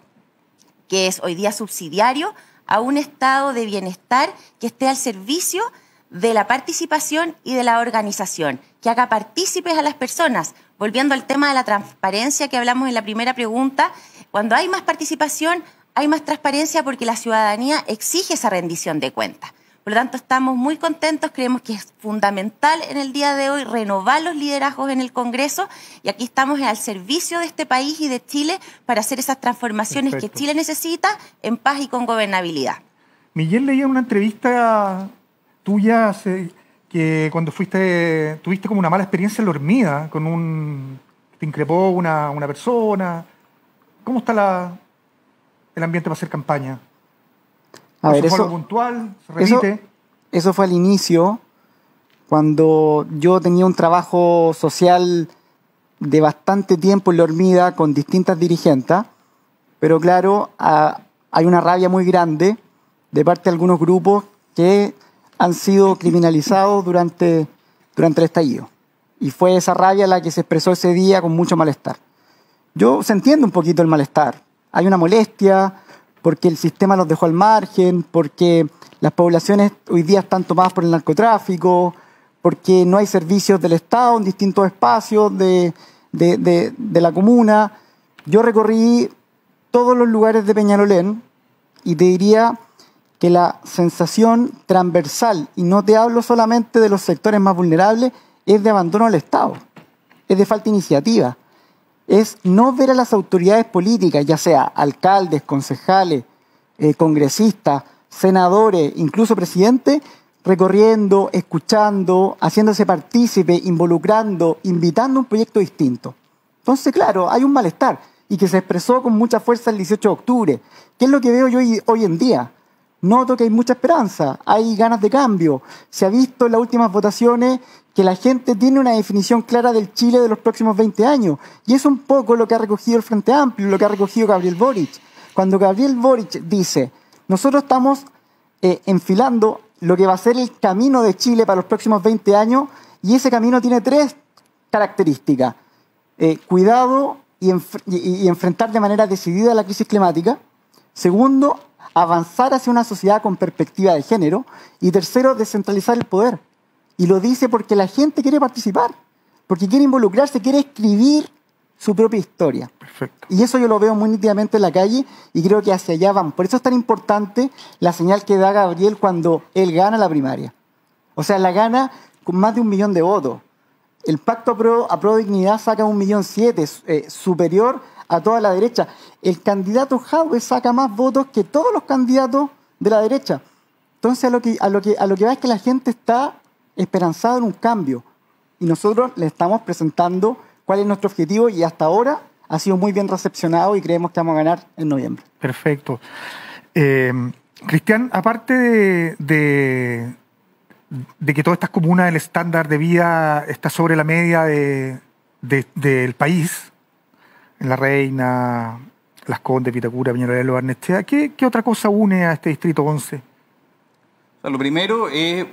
que es hoy día subsidiario a un estado de bienestar que esté al servicio de la participación y de la organización, que haga partícipes a las personas. Volviendo al tema de la transparencia que hablamos en la primera pregunta, cuando hay más participación, hay más transparencia porque la ciudadanía exige esa rendición de cuentas. Por lo tanto, estamos muy contentos, creemos que es fundamental en el día de hoy renovar los liderazgos en el Congreso y aquí estamos al servicio de este país y de Chile para hacer esas transformaciones que Chile necesita en paz y con gobernabilidad. Miguel leía una entrevista tuya que cuando fuiste, tuviste como una mala experiencia en la hormiga, con un, te increpó una, una persona, ¿Cómo está el ambiente para hacer campaña? A ¿Eso fue puntual? ¿Se Eso, fue al inicio, cuando yo tenía un trabajo social de bastante tiempo en la hormiga con distintas dirigentes, pero claro, hay una rabia muy grande de parte de algunos grupos que han sido criminalizados durante, durante el estallido. Y fue esa rabia la que se expresó ese día con mucho malestar yo se entiende un poquito el malestar. Hay una molestia porque el sistema los dejó al margen, porque las poblaciones hoy día están tomadas por el narcotráfico, porque no hay servicios del Estado en distintos espacios de, de la comuna. Yo recorrí todos los lugares de Peñalolén y te diría que la sensación transversal, y no te hablo solamente de los sectores más vulnerables, es de abandono al Estado, es de falta de iniciativa es no ver a las autoridades políticas, ya sea alcaldes, concejales, eh, congresistas, senadores, incluso presidentes, recorriendo, escuchando, haciéndose partícipe, involucrando, invitando un proyecto distinto. Entonces, claro, hay un malestar y que se expresó con mucha fuerza el 18 de octubre. ¿Qué es lo que veo yo hoy, hoy en día? Noto que hay mucha esperanza, hay ganas de cambio. Se ha visto en las últimas votaciones que la gente tiene una definición clara del Chile de los próximos 20 años. Y es un poco lo que ha recogido el Frente Amplio, lo que ha recogido Gabriel Boric. Cuando Gabriel Boric dice, nosotros estamos eh, enfilando lo que va a ser el camino de Chile para los próximos 20 años, y ese camino tiene tres características. Eh, cuidado y enfrentar de manera decidida la crisis climática. Segundo, avanzar hacia una sociedad con perspectiva de género. Y tercero, descentralizar el poder. Y lo dice porque la gente quiere participar, porque quiere involucrarse, quiere escribir su propia historia. Y eso yo lo veo muy nítidamente en la calle y creo que hacia allá van. Por eso es tan importante la señal que da Gabriel cuando él gana la primaria. O sea, la gana con más de un millón de votos. El pacto a pro, a dignidad saca un millón siete, eh, superior a toda la derecha. El candidato Jadwe saca más votos que todos los candidatos de la derecha. Entonces lo que, a lo que, a lo que va es que la gente está esperanzado en un cambio. Y nosotros le estamos presentando cuál es nuestro objetivo y hasta ahora ha sido muy bien recepcionado y creemos que vamos a ganar en noviembre. Perfecto. Eh, Cristian, aparte de, de, que todas estas comunas, el estándar de vida está sobre la media del país, en La Reina, Las Condes, Pitacura, Peñarol, Barnechea, ¿qué, ¿qué otra cosa une a este distrito 11? lo primero es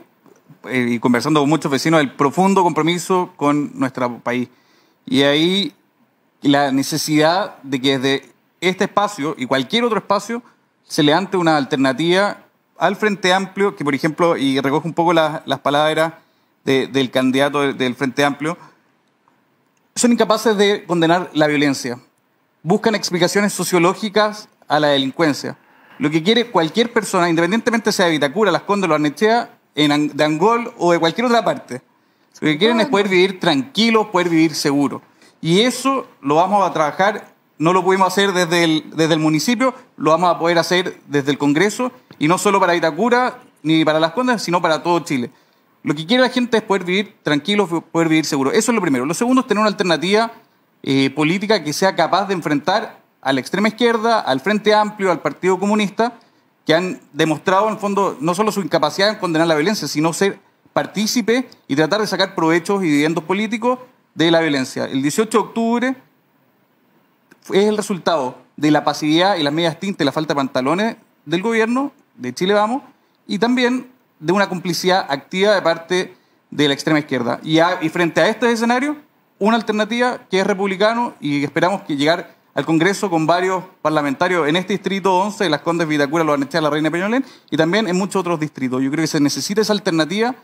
eh, y conversando con muchos vecinos, el profundo compromiso con nuestro país. Y ahí la necesidad de que desde este espacio y cualquier otro espacio se le ante una alternativa al Frente Amplio, que por ejemplo, y recoge un poco las, las palabras del candidato del, Frente Amplio, son incapaces de condenar la violencia. Buscan explicaciones sociológicas a la delincuencia. Lo que quiere cualquier persona, independientemente sea de Vitacura, Las Condes, o Arnechea, en, de Angol o de cualquier otra parte. Lo que quieren es ah, poder vivir tranquilos, poder vivir seguro Y eso lo vamos a trabajar, no lo pudimos hacer desde el, desde el municipio, lo vamos a poder hacer desde el Congreso, y no solo para Itacura ni para Las Condes, sino para todo Chile. Lo que quiere la gente es poder vivir tranquilos, poder vivir seguro Eso es lo primero. Lo segundo es tener una alternativa eh, política que sea capaz de enfrentar a la extrema izquierda, al Frente Amplio, al Partido Comunista, que han demostrado en el fondo no solo su incapacidad en condenar la violencia, sino ser partícipe y tratar de sacar provechos y dividendos políticos de la violencia. El 18 de octubre es el resultado de la pasividad y las medias tintas y la falta de pantalones del gobierno, de Chile Vamos, y también de una complicidad activa de parte de la extrema izquierda. Y, frente a este escenario, una alternativa que es republicano y esperamos que llegar al Congreso con varios parlamentarios en este distrito 11, de Las Condes, Vitacura, Lo a La Reina Peñolén, y también en muchos otros distritos. Yo creo que se necesita esa alternativa,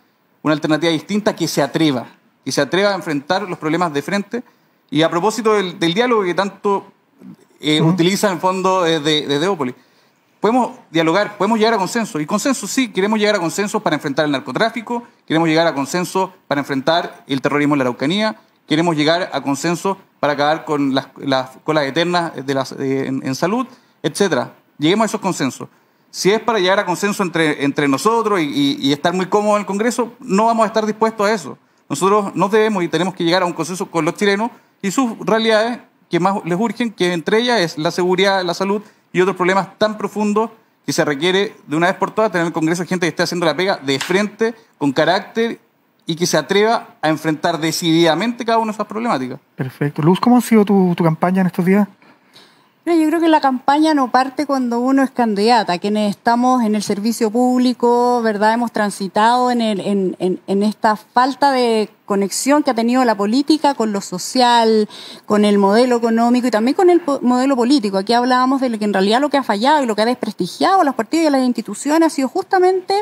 una alternativa distinta que se atreva, que se atreva a enfrentar los problemas de frente. Y a propósito del, diálogo que tanto eh, utiliza en fondo eh, de, Deópolis, podemos dialogar, podemos llegar a consenso. Y consenso, sí, queremos llegar a consenso para enfrentar el narcotráfico, queremos llegar a consenso para enfrentar el terrorismo en la Araucanía, queremos llegar a consenso para acabar con las, colas eternas de las, eh, en, salud, etcétera. Lleguemos a esos consensos. Si es para llegar a consenso entre, entre nosotros y, y estar muy cómodos en el Congreso, no vamos a estar dispuestos a eso. Nosotros nos debemos y tenemos que llegar a un consenso con los chilenos y sus realidades que más les urgen, que entre ellas es la seguridad, la salud y otros problemas tan profundos que se requiere de una vez por todas tener en el Congreso gente que esté haciendo la pega de frente, con carácter y que se atreva a enfrentar decididamente cada una de esas problemáticas. Perfecto. Luz, ¿cómo ha sido tu, campaña en estos días? yo creo que la campaña no parte cuando uno es candidata. Quienes estamos en el servicio público, ¿verdad? Hemos transitado en, esta falta de conexión que ha tenido la política con lo social, con el modelo económico y también con el modelo político. Aquí hablábamos de que en realidad lo que ha fallado y lo que ha desprestigiado a los partidos y a las instituciones ha sido justamente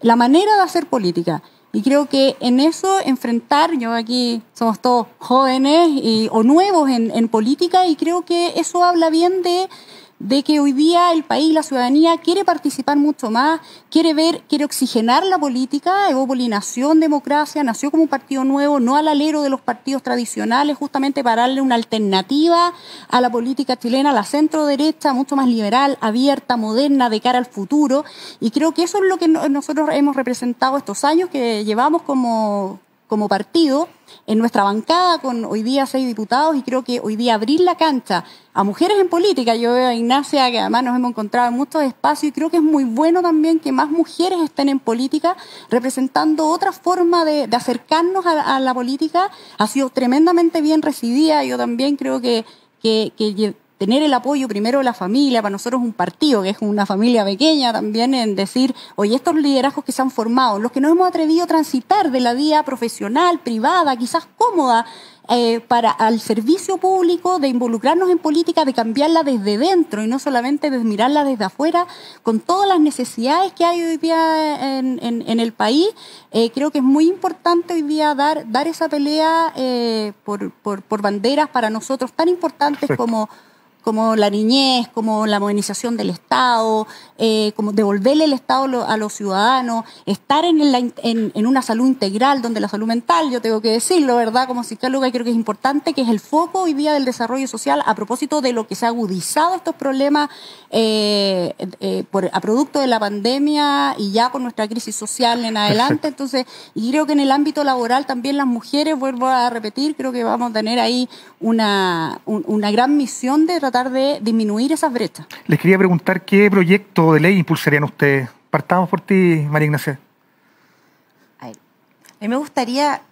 la manera de hacer política. Y creo que en eso enfrentar, yo aquí somos todos jóvenes y, o nuevos en política y creo que eso habla bien de de que hoy día el país, la ciudadanía, quiere participar mucho más, quiere ver, quiere oxigenar la política. Evo democracia, nació como un partido nuevo, no al alero de los partidos tradicionales, justamente para darle una alternativa a la política chilena, a la centro-derecha, mucho más liberal, abierta, moderna, de cara al futuro. Y creo que eso es lo que nosotros hemos representado estos años que llevamos como partido en nuestra bancada con hoy día seis diputados y creo que hoy día abrir la cancha a mujeres en política, yo veo a Ignacia que además nos hemos encontrado en muchos espacios y creo que es muy bueno también que más mujeres estén en política representando otra forma de, acercarnos a, la política, ha sido tremendamente bien recibida, yo también creo que, que tener el apoyo primero de la familia, para nosotros un partido, que es una familia pequeña también, en decir, oye, estos liderazgos que se han formado, los que no hemos atrevido a transitar de la vía profesional, privada, quizás cómoda, eh, para al servicio público, de involucrarnos en política, de cambiarla desde dentro y no solamente de mirarla desde afuera, con todas las necesidades que hay hoy día en, el país, eh, creo que es muy importante hoy día dar, dar esa pelea eh, por, por, banderas para nosotros tan importantes [LAUGHS] como como la niñez, como la modernización del Estado, eh, como devolverle el Estado a los ciudadanos, estar en, una salud integral, donde la salud mental, yo tengo que decirlo, ¿verdad? Como psicóloga creo que es importante, que es el foco y vía del desarrollo social a propósito de lo que se ha agudizado estos problemas eh, eh, a producto de la pandemia y ya con nuestra crisis social en adelante. Entonces, y creo que en el ámbito laboral también las mujeres, vuelvo a repetir, creo que vamos a tener ahí una gran misión de tratar de disminuir esas brechas. Les quería preguntar qué proyecto de ley impulsarían ustedes. Partamos por ti, María Ignacia. A, mí me gustaría,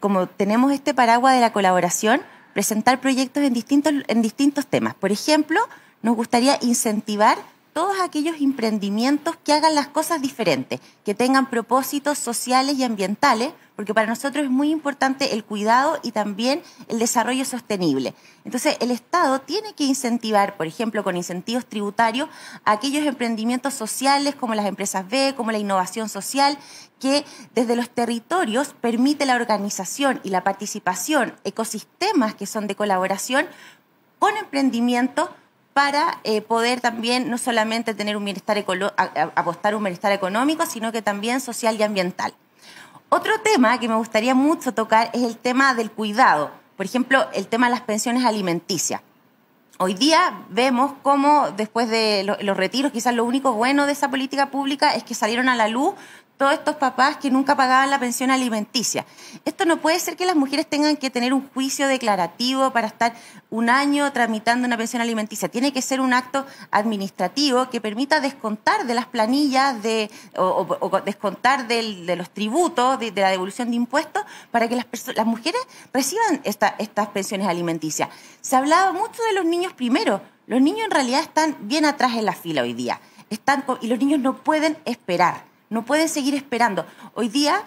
como tenemos este paraguas de la colaboración, presentar proyectos en distintos, en distintos temas. Por ejemplo, nos gustaría incentivar todos aquellos emprendimientos que hagan las cosas diferentes, que tengan propósitos sociales y ambientales, porque para nosotros es muy importante el cuidado y también el desarrollo sostenible. Entonces, el Estado tiene que incentivar, por ejemplo, con incentivos tributarios, aquellos emprendimientos sociales como las empresas B, como la innovación social, que desde los territorios permite la organización y la participación, ecosistemas que son de colaboración con emprendimientos para eh, poder también no solamente tener un apostar un bienestar económico, sino que también social y ambiental. Otro tema que me gustaría mucho tocar es el tema del cuidado. Por ejemplo, el tema de las pensiones alimenticias. Hoy día vemos cómo después de los retiros, quizás lo único bueno de esa política pública es que salieron a la luz todos estos papás que nunca pagaban la pensión alimenticia. Esto no puede ser que las mujeres tengan que tener un juicio declarativo para estar un año tramitando una pensión alimenticia. Tiene que ser un acto administrativo que permita descontar de las planillas o, descontar de los tributos, de, la devolución de impuestos, para que las, las mujeres reciban estas pensiones alimenticias. Se hablaba mucho de los niños primero. Los niños en realidad están bien atrás en la fila hoy día. y los niños no pueden esperar no pueden seguir esperando. Hoy día,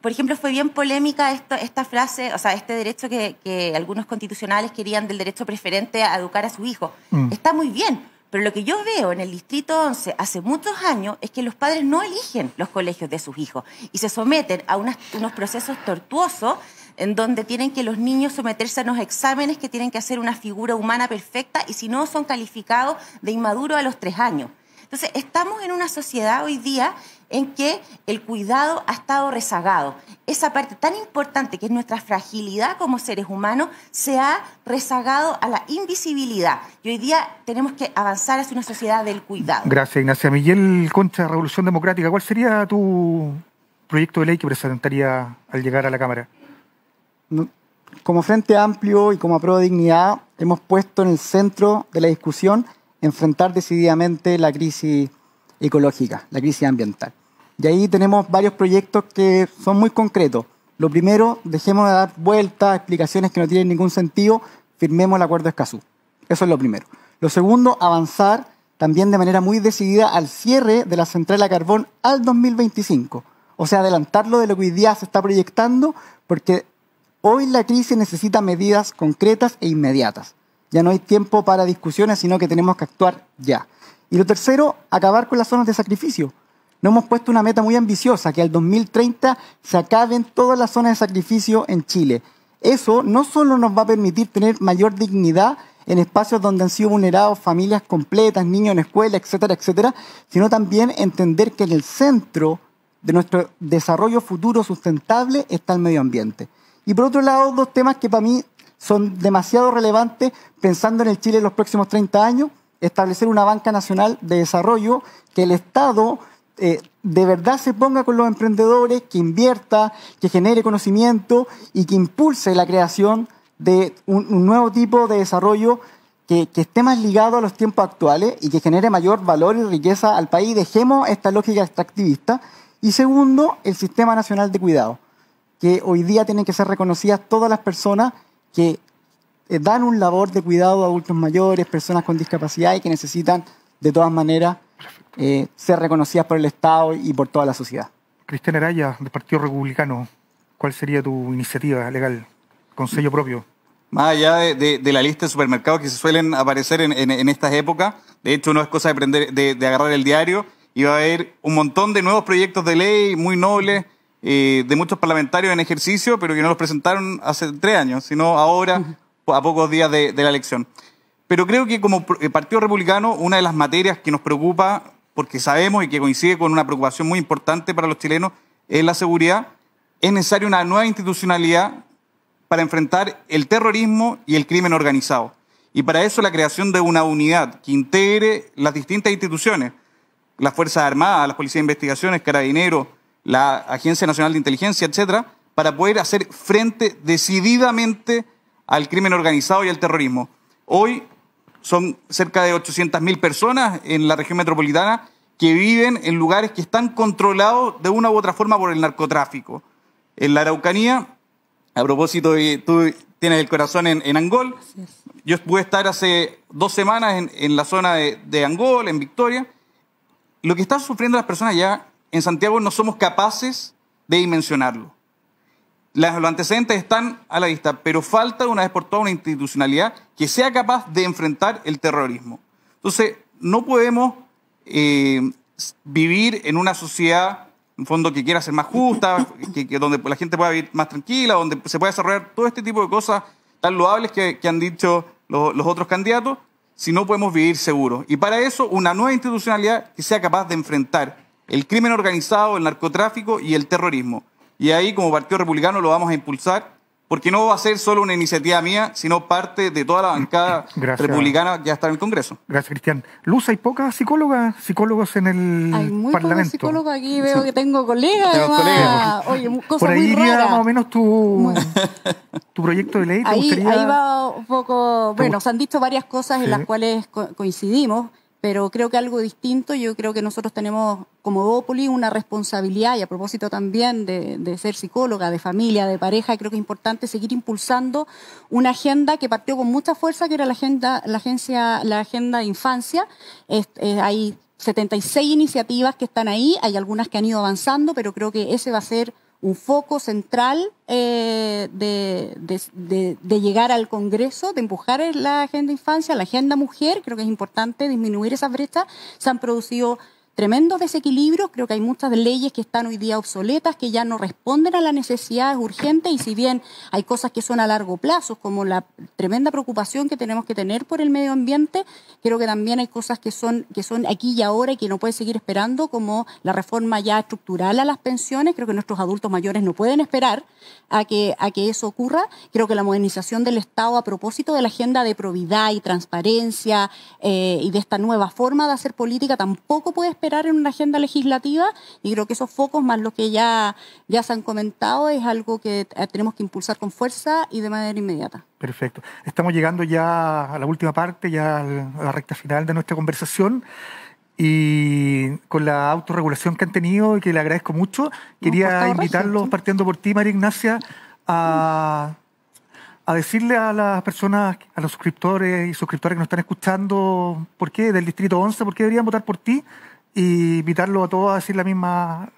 por ejemplo, fue bien polémica esta frase, o sea, este derecho que, algunos constitucionales querían del derecho preferente a educar a su hijo. Mm. Está muy bien, pero lo que yo veo en el Distrito 11 hace muchos años es que los padres no eligen los colegios de sus hijos y se someten a unos procesos tortuosos en donde tienen que los niños someterse a unos exámenes que tienen que hacer una figura humana perfecta y si no son calificados de inmaduro a los tres años. Entonces, estamos en una sociedad hoy día en que el cuidado ha estado rezagado. Esa parte tan importante que es nuestra fragilidad como seres humanos se ha rezagado a la invisibilidad. Y hoy día tenemos que avanzar hacia una sociedad del cuidado. Gracias, Ignacia. Miguel Concha, Revolución Democrática, ¿cuál sería tu proyecto de ley que presentaría al llegar a la Cámara? Como Frente Amplio y como Pro Dignidad, hemos puesto en el centro de la discusión enfrentar decididamente la crisis ecológica, la crisis ambiental. Y ahí tenemos varios proyectos que son muy concretos. Lo primero, dejemos de dar vueltas, a explicaciones que no tienen ningún sentido, firmemos el acuerdo de Escazú. Eso es lo primero. Lo segundo, avanzar también de manera muy decidida al cierre de la central a carbón al 2025. O sea, adelantarlo de lo que hoy día se está proyectando, porque hoy la crisis necesita medidas concretas e inmediatas. Ya no hay tiempo para discusiones, sino que tenemos que actuar ya. Y lo tercero, acabar con las zonas de sacrificio hemos puesto una meta muy ambiciosa, que al 2030 se acaben todas las zonas de sacrificio en Chile. Eso no solo nos va a permitir tener mayor dignidad en espacios donde han sido vulnerados familias completas, niños en escuela, etcétera, etcétera, sino también entender que en el centro de nuestro desarrollo futuro sustentable está el medio ambiente. Y por otro lado, dos temas que para mí son demasiado relevantes pensando en el Chile en los próximos 30 años, establecer una banca nacional de desarrollo que el Estado eh, de verdad se ponga con los emprendedores, que invierta, que genere conocimiento y que impulse la creación de un, nuevo tipo de desarrollo que, esté más ligado a los tiempos actuales y que genere mayor valor y riqueza al país. Dejemos esta lógica extractivista. Y segundo, el Sistema Nacional de Cuidado, que hoy día tienen que ser reconocidas todas las personas que eh, dan un labor de cuidado a adultos mayores, personas con discapacidad y que necesitan de todas maneras eh, ser reconocidas por el Estado y por toda la sociedad. Cristian Araya, del Partido Republicano, ¿cuál sería tu iniciativa legal, con propio? Más allá de, la lista de supermercados que se suelen aparecer en, estas épocas, de hecho no es cosa de, de, agarrar el diario, y va a haber un montón de nuevos proyectos de ley muy nobles, eh, de muchos parlamentarios en ejercicio, pero que no los presentaron hace tres años, sino ahora, a pocos días de la elección. Pero creo que como eh, Partido Republicano, una de las materias que nos preocupa porque sabemos y que coincide con una preocupación muy importante para los chilenos, es la seguridad, es necesaria una nueva institucionalidad para enfrentar el terrorismo y el crimen organizado. Y para eso la creación de una unidad que integre las distintas instituciones, las Fuerzas Armadas, las Policías de Investigaciones, Carabineros, la Agencia Nacional de Inteligencia, etcétera, para poder hacer frente decididamente al crimen organizado y al terrorismo. Hoy son cerca de 800.000 personas en la región metropolitana que viven en lugares que están controlados de una u otra forma por el narcotráfico. En la Araucanía, a propósito, tú tienes el corazón en, Angol. Yo pude estar hace dos semanas en, en la zona de, Angol, en Victoria. Lo que están sufriendo las personas allá en Santiago no somos capaces de dimensionarlo. Las, los antecedentes están a la vista, pero falta una vez por todas una institucionalidad que sea capaz de enfrentar el terrorismo. Entonces, no podemos eh, vivir en una sociedad, en fondo, que quiera ser más justa, donde la gente pueda vivir más tranquila, donde se pueda desarrollar todo este tipo de cosas tan loables que, han dicho los, los otros candidatos, si no podemos vivir seguros. Y para eso, una nueva institucionalidad que sea capaz de enfrentar el crimen organizado, el narcotráfico y el terrorismo. Y ahí, como Partido Republicano, lo vamos a impulsar porque no va a ser solo una iniciativa mía, sino parte de toda la bancada [COUGHS] republicana que ya está en el Congreso. Gracias, Cristian. Luz, hay pocas psicólogas, psicólogos en el Parlamento. hay muy Parlamento. psicólogos aquí, veo que tengo colegas. Tengo colegas. Oye, cosa Por ahí muy iría más o menos tu, proyecto de ley. Ahí, ahí va un poco... Bueno, se han dicho varias cosas en las cuales coincidimos pero creo que algo distinto, yo creo que nosotros tenemos como Bópoli una responsabilidad y a propósito también de, ser psicóloga, de familia, de pareja, creo que es importante seguir impulsando una agenda que partió con mucha fuerza, que era la agenda, la agencia, la agenda de infancia. hay 76 iniciativas que están ahí, hay algunas que han ido avanzando, pero creo que ese va a ser un foco central eh, de, de, llegar al Congreso, de empujar la agenda infancia, la agenda mujer, creo que es importante disminuir esas brechas. Se han producido tremendos desequilibrios, creo que hay muchas leyes que están hoy día obsoletas, que ya no responden a las necesidades urgentes y si bien hay cosas que son a largo plazo, como la tremenda preocupación que tenemos que tener por el medio ambiente, creo que también hay cosas que son, que son aquí y ahora y que no puede seguir esperando, como la reforma ya estructural a las pensiones, creo que nuestros adultos mayores no pueden esperar a que, a que eso ocurra, creo que la modernización del Estado a propósito de la agenda de probidad y transparencia eh, y de esta nueva forma de hacer política tampoco puede esperar en una agenda legislativa y creo que esos focos, más lo que ya, ya se han comentado, es algo que eh, tenemos que impulsar con fuerza y de manera inmediata. Perfecto. Estamos llegando ya a la última parte, ya a la recta final de nuestra conversación y con la autorregulación que han tenido y que le agradezco mucho, quería invitarlos, partiendo por ti, María Ignacia, a, a, decirle a las personas, a los suscriptores y suscriptoras que nos están escuchando, ¿por qué del Distrito 11? ¿Por qué deberían votar por ti? y invitarlo a todos a decir la misma,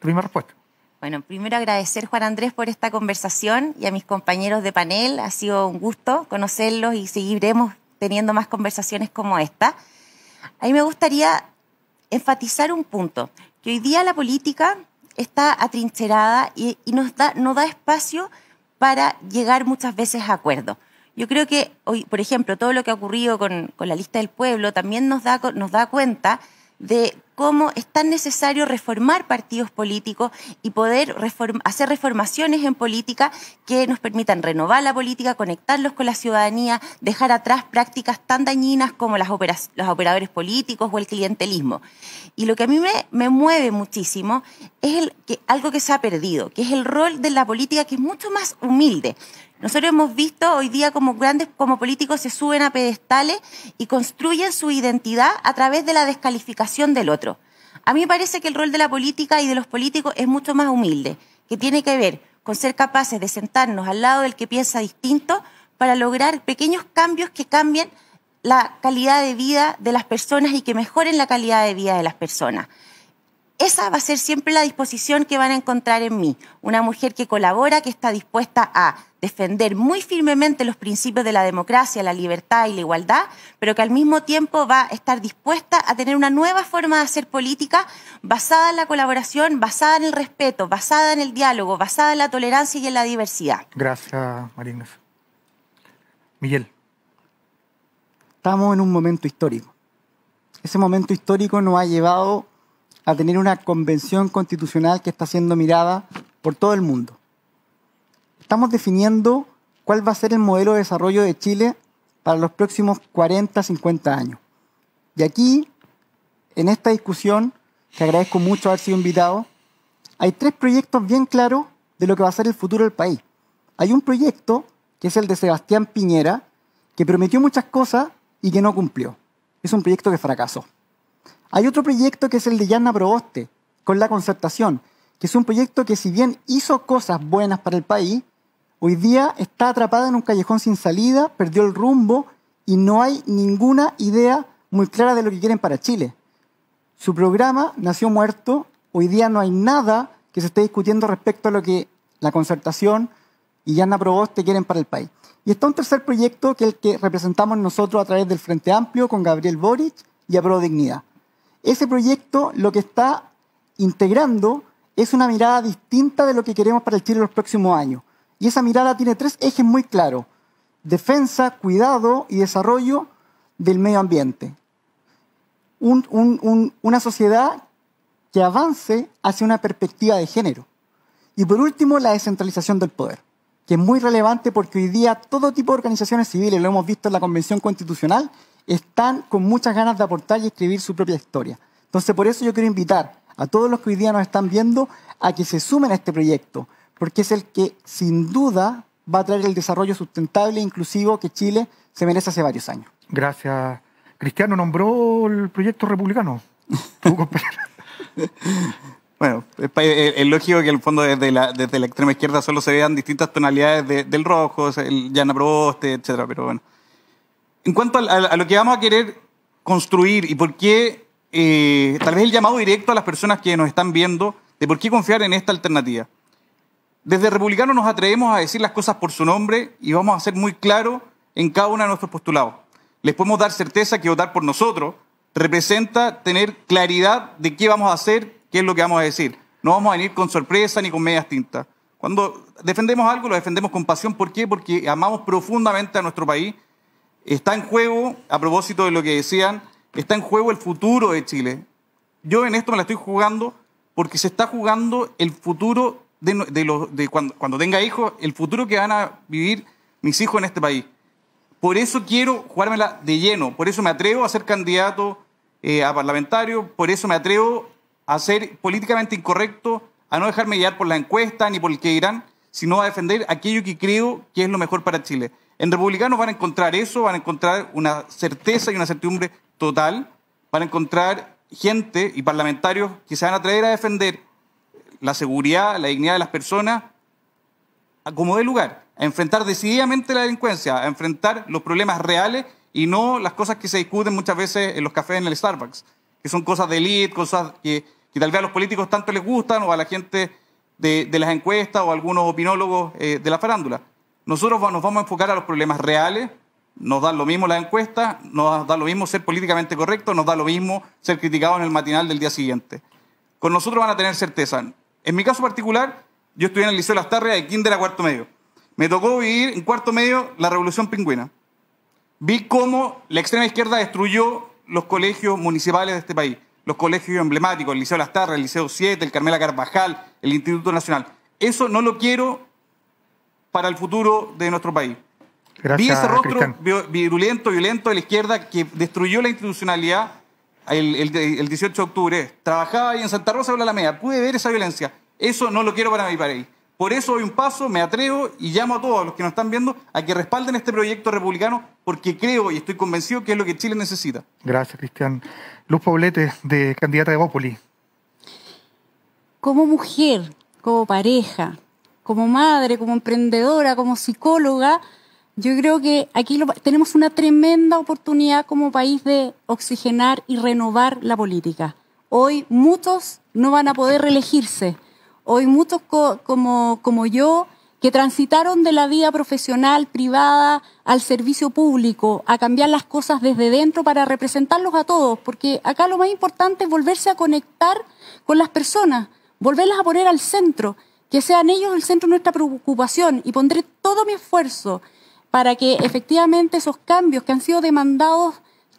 la respuesta. Bueno, primero agradecer Juan Andrés por esta conversación y a mis compañeros de panel. Ha sido un gusto conocerlos y seguiremos teniendo más conversaciones como esta. A mí me gustaría enfatizar un punto, que hoy día la política está atrincherada y, y nos da, no da espacio para llegar muchas veces a acuerdos. Yo creo que hoy, por ejemplo, todo lo que ha ocurrido con, con la lista del pueblo también nos da, nos da cuenta de cómo es tan necesario reformar partidos políticos y poder hacer reformaciones en política que nos permitan renovar la política, conectarlos con la ciudadanía, dejar atrás prácticas tan dañinas como los operadores políticos o el clientelismo. Y lo que a mí me, mueve muchísimo es que, algo que se ha perdido, que es el rol de la política que es mucho más humilde. Nosotros hemos visto hoy día como grandes, como políticos se suben a pedestales y construyen su identidad a través de la descalificación del otro. A mí me parece que el rol de la política y de los políticos es mucho más humilde, que tiene que ver con ser capaces de sentarnos al lado del que piensa distinto para lograr pequeños cambios que cambien la calidad de vida de las personas y que mejoren la calidad de vida de las personas esa va a ser siempre la disposición que van a encontrar en mí. Una mujer que colabora, que está dispuesta a defender muy firmemente los principios de la democracia, la libertad y la igualdad, pero que al mismo tiempo va a estar dispuesta a tener una nueva forma de hacer política basada en la colaboración, basada en el respeto, basada en el diálogo, basada en la tolerancia y en la diversidad. Gracias, Marina. Miguel. Estamos en un momento histórico. Ese momento histórico nos ha llevado a tener una convención constitucional que está siendo mirada por todo el mundo. Estamos definiendo cuál va a ser el modelo de desarrollo de Chile para los próximos 40, 50 años. Y aquí, en esta discusión, que agradezco mucho haber sido invitado, hay tres proyectos bien claros de lo que va a ser el futuro del país. Hay un proyecto, que es el de Sebastián Piñera, que prometió muchas cosas y que no cumplió. Es un proyecto que fracasó. Hay otro proyecto que es el de Yana Proboste, con la concertación, que es un proyecto que si bien hizo cosas buenas para el país, hoy día está atrapada en un callejón sin salida, perdió el rumbo y no hay ninguna idea muy clara de lo que quieren para Chile. Su programa nació muerto, hoy día no hay nada que se esté discutiendo respecto a lo que la concertación y Yana Proboste quieren para el país. Y está un tercer proyecto que es el que representamos nosotros a través del Frente Amplio con Gabriel Boric y Aprodignidad. Dignidad ese proyecto lo que está integrando es una mirada distinta de lo que queremos para el Chile en los próximos años. Y esa mirada tiene tres ejes muy claros. Defensa, cuidado y desarrollo del medio ambiente. una sociedad que avance hacia una perspectiva de género. Y por último, la descentralización del poder, que es muy relevante porque hoy día todo tipo de organizaciones civiles, lo hemos visto en la Convención Constitucional, están con muchas ganas de aportar y escribir su propia historia. Entonces, por eso yo quiero invitar a todos los que hoy día nos están viendo a que se sumen a este proyecto, porque es el que sin duda va a traer el desarrollo sustentable e inclusivo que Chile se merece hace varios años. Gracias. Cristiano nombró el proyecto republicano. [LAUGHS] bueno, es, lógico que en el fondo desde la, desde la extrema izquierda solo se vean distintas tonalidades del rojo, el llana Proboste, etcétera, pero bueno en cuanto a, lo que vamos a querer construir y por qué, eh, tal vez el llamado directo a las personas que nos están viendo, de por qué confiar en esta alternativa. Desde Republicano nos atrevemos a decir las cosas por su nombre y vamos a ser muy claros en cada uno de nuestros postulados. Les podemos dar certeza que votar por nosotros representa tener claridad de qué vamos a hacer, qué es lo que vamos a decir. No vamos a venir con sorpresa ni con medias tintas. Cuando defendemos algo, lo defendemos con pasión. ¿Por qué? Porque amamos profundamente a nuestro país Está en juego, a propósito de lo que decían, está en juego el futuro de Chile. Yo en esto me la estoy jugando porque se está jugando el futuro de, cuando, cuando tenga hijos, el futuro que van a vivir mis hijos en este país. Por eso quiero jugármela de lleno, por eso me atrevo a ser candidato eh, a parlamentario, por eso me atrevo a ser políticamente incorrecto, a no dejarme guiar por la encuesta ni por el que irán, sino a defender aquello que creo que es lo mejor para Chile. En republicanos van a encontrar eso, van a encontrar una certeza y una certidumbre total, van a encontrar gente y parlamentarios que se van a atrever a defender la seguridad, la dignidad de las personas a como de lugar, a enfrentar decididamente la delincuencia, a enfrentar los problemas reales y no las cosas que se discuten muchas veces en los cafés en el Starbucks, que son cosas de elite, cosas que, tal vez a los políticos tanto les gustan o a la gente de, las encuestas o a algunos opinólogos eh, de la farándula. Nosotros nos vamos a enfocar a los problemas reales, nos da lo mismo la encuesta, nos da lo mismo ser políticamente correcto, nos da lo mismo ser criticado en el matinal del día siguiente. Con nosotros van a tener certeza. En mi caso particular, yo estudié en el Liceo de las Tarras de kinder a cuarto medio. Me tocó vivir en cuarto medio la Revolución Pingüina. Vi cómo la extrema izquierda destruyó los colegios municipales de este país, los colegios emblemáticos, el Liceo de las Tarras, el Liceo 7, el Carmela Carvajal, el Instituto Nacional. Eso no lo quiero para el futuro de nuestro país. Vi ese rostro virulento, violento de la izquierda que destruyó la institucionalidad el, 18 de octubre. Trabajaba ahí en Santa Rosa de la Alameda. Pude ver esa violencia. Eso no lo quiero para mi país. Por eso doy un paso, me atrevo y llamo a todos los que nos están viendo a que respalden este proyecto republicano porque creo y estoy convencido que es lo que Chile necesita. Gracias, Cristian. Luz Poblete, de candidata de Bópoli. Como mujer, como pareja, como madre, como emprendedora, como psicóloga, yo creo que aquí tenemos una tremenda oportunidad como país de oxigenar y renovar la política. Hoy muchos no van a poder reelegirse. Hoy muchos como, como yo que transitaron de la vida profesional privada al servicio público, a cambiar las cosas desde dentro para representarlos a todos, porque acá lo más importante es volverse a conectar con las personas, volverlas a poner al centro que sean ellos el centro de nuestra preocupación y pondré todo mi esfuerzo para que efectivamente esos cambios que han sido demandados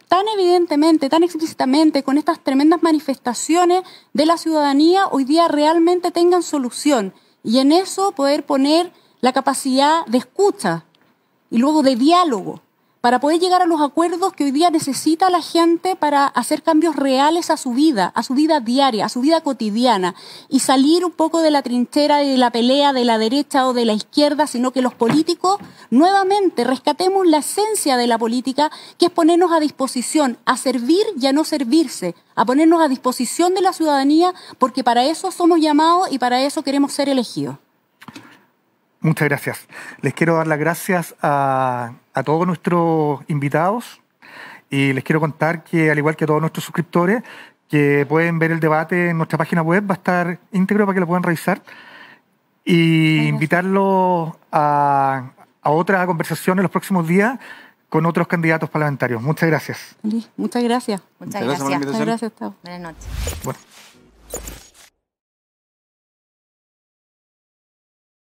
tan evidentemente, tan explícitamente, con estas tremendas manifestaciones de la ciudadanía, hoy día realmente tengan solución. Y en eso poder poner la capacidad de escucha y luego de diálogo para poder llegar a los acuerdos que hoy día necesita la gente para hacer cambios reales a su vida, a su vida diaria, a su vida cotidiana, y salir un poco de la trinchera y de la pelea de la derecha o de la izquierda, sino que los políticos nuevamente rescatemos la esencia de la política, que es ponernos a disposición, a servir y a no servirse, a ponernos a disposición de la ciudadanía, porque para eso somos llamados y para eso queremos ser elegidos. Muchas gracias. Les quiero dar las gracias a, a todos nuestros invitados y les quiero contar que, al igual que a todos nuestros suscriptores, que pueden ver el debate en nuestra página web, va a estar íntegro para que lo puedan revisar. Y invitarlos a, a otra conversación en los próximos días con otros candidatos parlamentarios. Muchas gracias. Muchas gracias. Muchas gracias. Muchas Buenas noches.